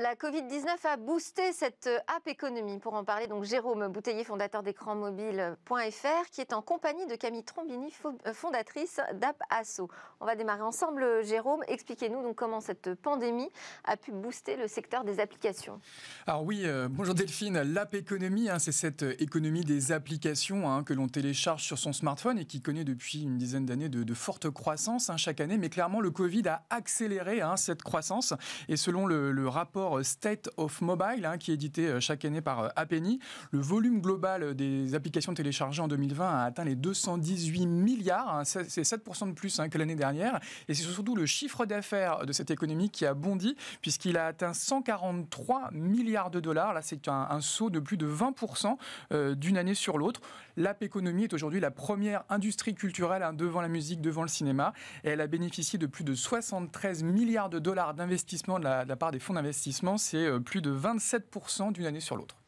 la Covid-19 a boosté cette euh, app économie Pour en parler, donc Jérôme Bouteiller, fondateur d'écranmobile.fr, qui est en compagnie de Camille Trombini, euh, fondatrice d'App Asso. On va démarrer ensemble, euh, Jérôme. Expliquez-nous donc comment cette pandémie a pu booster le secteur des applications. Alors oui, bonjour Delphine. L'app économie, hein, c'est cette économie des applications hein, que l'on télécharge sur son smartphone et qui connaît depuis une dizaine d'années de, de, forte croissance hein, chaque année. Mais clairement, le Covid a accéléré cette croissance. Et selon le, le rapport euh, State of Mobile, hein, qui est édité euh, chaque année par euh, Apeni, le volume global des applications téléchargées en 2020 a atteint les 218 milliards, hein. c'est 7% de plus hein, que l'année dernière, et c'est surtout le chiffre d'affaires de cette économie qui a bondi, puisqu'il a atteint 143 milliards de dollars, là c'est un, saut de plus de 20% d'une année sur l'autre. L'App Économie est aujourd'hui la première industrie culturelle devant la musique, devant le cinéma, et elle a bénéficié de plus de 73 milliards de dollars d'investissement de, de la part des fonds investissement, c'est euh, plus de 27% d'une année sur l'autre.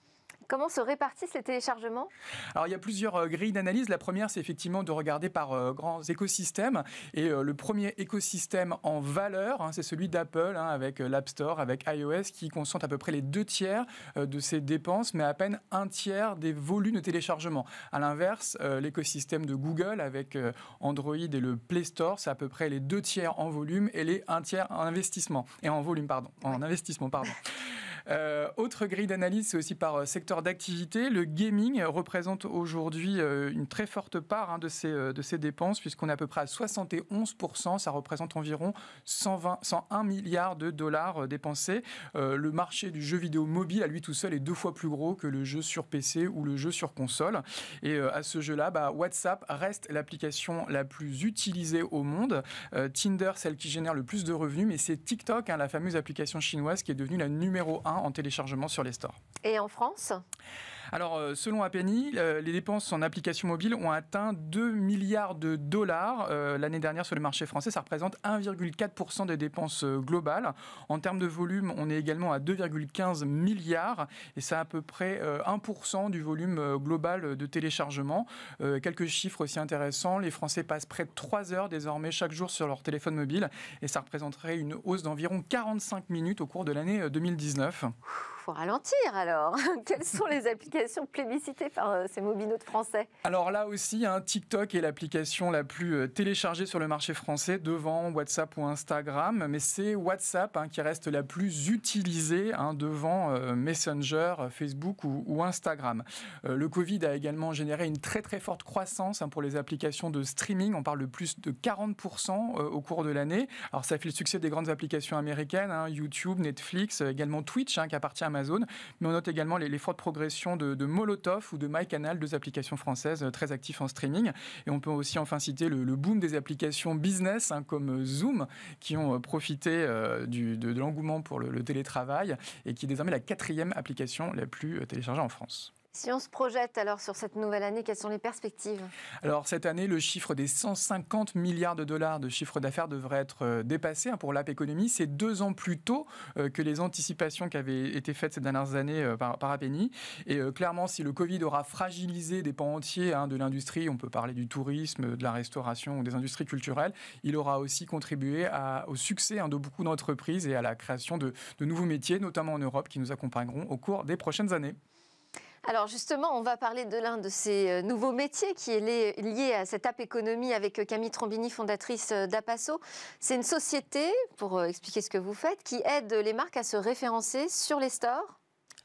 Comment se répartissent les téléchargements Alors il y a plusieurs euh, grilles d'analyse. La première, c'est effectivement de regarder par euh, grands écosystèmes. Et euh, le premier écosystème en valeur, hein, c'est celui d'Apple, hein, avec l'App Store, avec iOS, qui concentre à peu près les deux tiers de ses dépenses, mais à peine un tiers des volumes de téléchargement. À l'inverse, l'écosystème de Google, avec Android et le Play Store, c'est à peu près les deux tiers en volume et les un tiers en investissement. Et en volume, pardon. En investissement, pardon. Euh, autre grille d'analyse, c'est aussi par euh, secteur d'activité. Le gaming représente aujourd'hui euh, une très forte part hein, de, ces, de ces dépenses, puisqu'on est à peu près à 71%. Ça représente environ 120, 101 milliards de dollars dépensés. le marché du jeu vidéo mobile, à lui tout seul, est deux fois plus gros que le jeu sur PC ou le jeu sur console. Et à ce jeu-là, bah, WhatsApp reste l'application la plus utilisée au monde. Tinder, celle qui génère le plus de revenus, mais c'est TikTok, hein, la fameuse application chinoise, qui est devenue la numéro 1 en téléchargement sur les stores. Et en France alors, euh, selon Appiani, euh, les dépenses en applications mobiles ont atteint 2 milliards de dollars euh, l'année dernière sur le marché français. Ça représente 1,4% des dépenses globales. En termes de volume, on est également à 2,15 milliards et c'est à peu près 1% du volume global de téléchargement. Quelques chiffres aussi intéressants. Les Français passent près de 3 heures désormais chaque jour sur leur téléphone mobile et ça représenterait une hausse d'environ 45 minutes au cours de l'année 2019 ralentir alors. Quelles sont les applications plébiscitées par euh, ces de français Alors là aussi, hein, TikTok est l'application la plus euh, téléchargée sur le marché français devant WhatsApp ou Instagram, mais c'est WhatsApp hein, qui reste la plus utilisée hein, devant euh, Messenger, Facebook ou, Instagram. le Covid a également généré une très très forte croissance hein, pour les applications de streaming. On parle de plus de 40% au cours de l'année. Alors ça fait le succès des grandes applications américaines, YouTube, Netflix, également Twitch qui appartient à mais on note également les, les progressions de, Molotov ou de MyCanal, deux applications françaises euh, très actives en streaming. Et on peut aussi enfin citer le, boom des applications business hein, comme euh, Zoom, qui ont euh, profité de, l'engouement pour le, le télétravail et qui est désormais la quatrième application la plus téléchargée en France. Si on se projette alors sur cette nouvelle année, quelles sont les perspectives Alors cette année, le chiffre des 150 milliards de dollars de chiffre d'affaires devrait être euh, dépassé hein, pour l'app Économie. C'est deux ans plus tôt euh, que les anticipations qui avaient été faites ces dernières années euh, par, Apeni. Et clairement, si le Covid aura fragilisé des pans entiers hein, de l'industrie, on peut parler du tourisme, de la restauration ou des industries culturelles, il aura aussi contribué au succès hein, de beaucoup d'entreprises et à la création de nouveaux métiers, notamment en Europe, qui nous accompagneront au cours des prochaines années. Alors justement, on va parler de l'un de ces euh, nouveaux métiers qui est lié à cette app économie avec euh, Camille Trombini, fondatrice euh, d'Apasso. C'est une société, pour expliquer ce que vous faites, qui aide les marques à se référencer sur les stores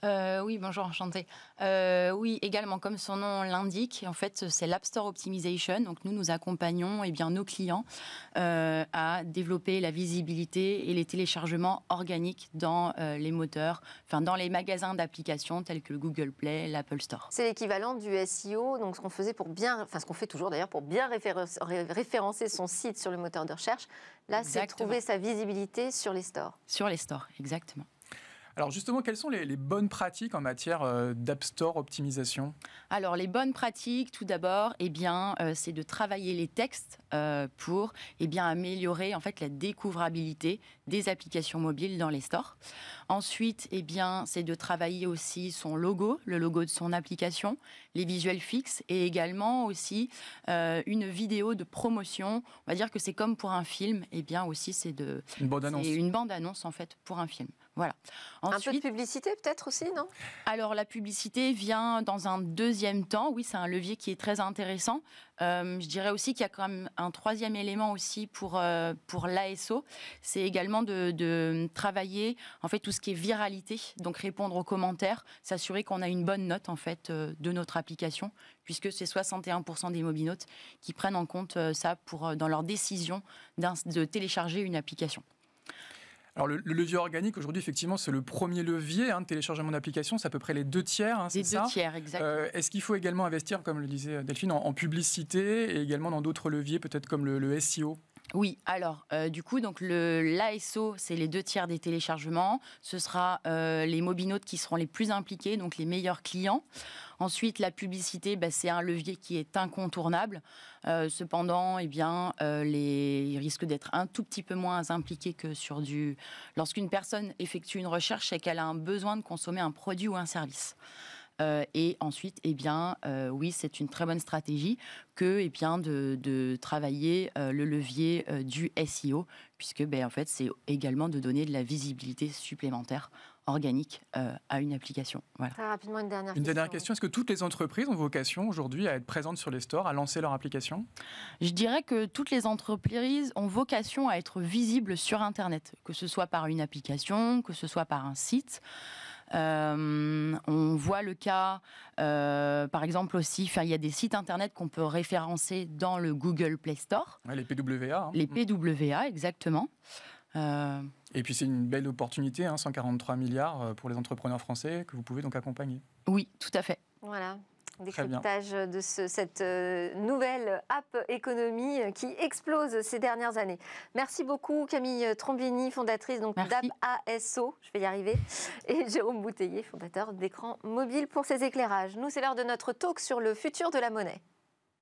euh, oui, bonjour, enchanté. Euh, oui, également, comme son nom l'indique, en fait, c'est l'App Store Optimization. Donc, nous, nous accompagnons eh bien, nos clients euh, à développer la visibilité et les téléchargements organiques dans les moteurs, enfin, dans les magasins d'applications tels que Google Play, l'Apple Store. C'est l'équivalent du SEO, donc ce qu'on faisait pour bien, enfin, ce qu'on fait toujours d'ailleurs pour bien référencer son site sur le moteur de recherche. Là, c'est trouver sa visibilité sur les stores. Sur les stores, exactement. Alors justement, quelles sont les, bonnes pratiques en matière euh, d'App Store optimisation Alors les bonnes pratiques, tout d'abord, eh bien, euh, c'est de travailler les textes euh, pour eh bien, améliorer en fait la découvrabilité des applications mobiles dans les stores. Ensuite, eh bien, c'est de travailler aussi son logo, le logo de son application, les visuels fixes et également aussi une vidéo de promotion. On va dire que c'est comme pour un film, eh bien aussi c'est de une bande annonce. Une bande annonce en fait pour un film. Voilà. Ensuite, un de publicité peut-être aussi, non Alors la publicité vient dans un deuxième temps. Oui, c'est un levier qui est très intéressant. Euh, je dirais aussi qu'il y a quand même un troisième élément aussi pour, euh, pour l'ASO. C'est également de, travailler en fait tout ce qui est viralité, donc répondre aux commentaires, s'assurer qu'on a une bonne note en fait euh, de notre application, puisque c'est 61% des mobinautes qui prennent en compte ça pour, dans leur décision de télécharger une application. Alors le, levier organique aujourd'hui effectivement c'est le premier levier hein, de téléchargement d'applications, c'est à peu près les deux tiers. Hein, ça. les deux exactement. Euh, est-ce qu'il faut également investir, comme le disait Delphine, en, publicité et également dans d'autres leviers peut-être comme le SEO oui, alors euh, du coup, donc l'ASO, c'est les deux tiers des téléchargements. Ce sera euh, les mobinautes qui seront les plus impliqués, donc les meilleurs clients. Ensuite, la publicité, bah, c'est un levier qui est incontournable. Euh, cependant, eh bien, les... ils d'être un tout petit peu moins impliqué que sur du. Lorsqu'une personne effectue une recherche, et qu'elle a un besoin de consommer un produit ou un service. Euh, et ensuite, eh bien, euh, oui, c'est une très bonne stratégie que eh bien, de, travailler euh, le levier du SEO, puisque ben, en fait, c'est également de donner de la visibilité supplémentaire organique à une application. Très rapidement, une dernière Dernière question. Est-ce que toutes les entreprises ont vocation aujourd'hui à être présentes sur les stores, à lancer leur application Je dirais que toutes les entreprises ont vocation à être visibles sur Internet, que ce soit par une application, que ce soit par un site. Euh, on voit le cas, euh, par exemple aussi, il y a des sites internet qu'on peut référencer dans le Google Play Store. les PWA. Hein. Les PWA, exactement. Euh, Et puis c'est une belle opportunité, 143 hein, milliards pour les entrepreneurs français que vous pouvez donc accompagner. Oui, tout à fait. Voilà, décryptage de cette euh, nouvelle app économie euh, qui explose ces dernières années. Merci beaucoup Camille Trombini, fondatrice donc ASO, je vais y arriver, et Jérôme bouteillé fondateur d'écran mobile pour ces éclairages. Nous, c'est l'heure de notre talk sur le futur de la monnaie.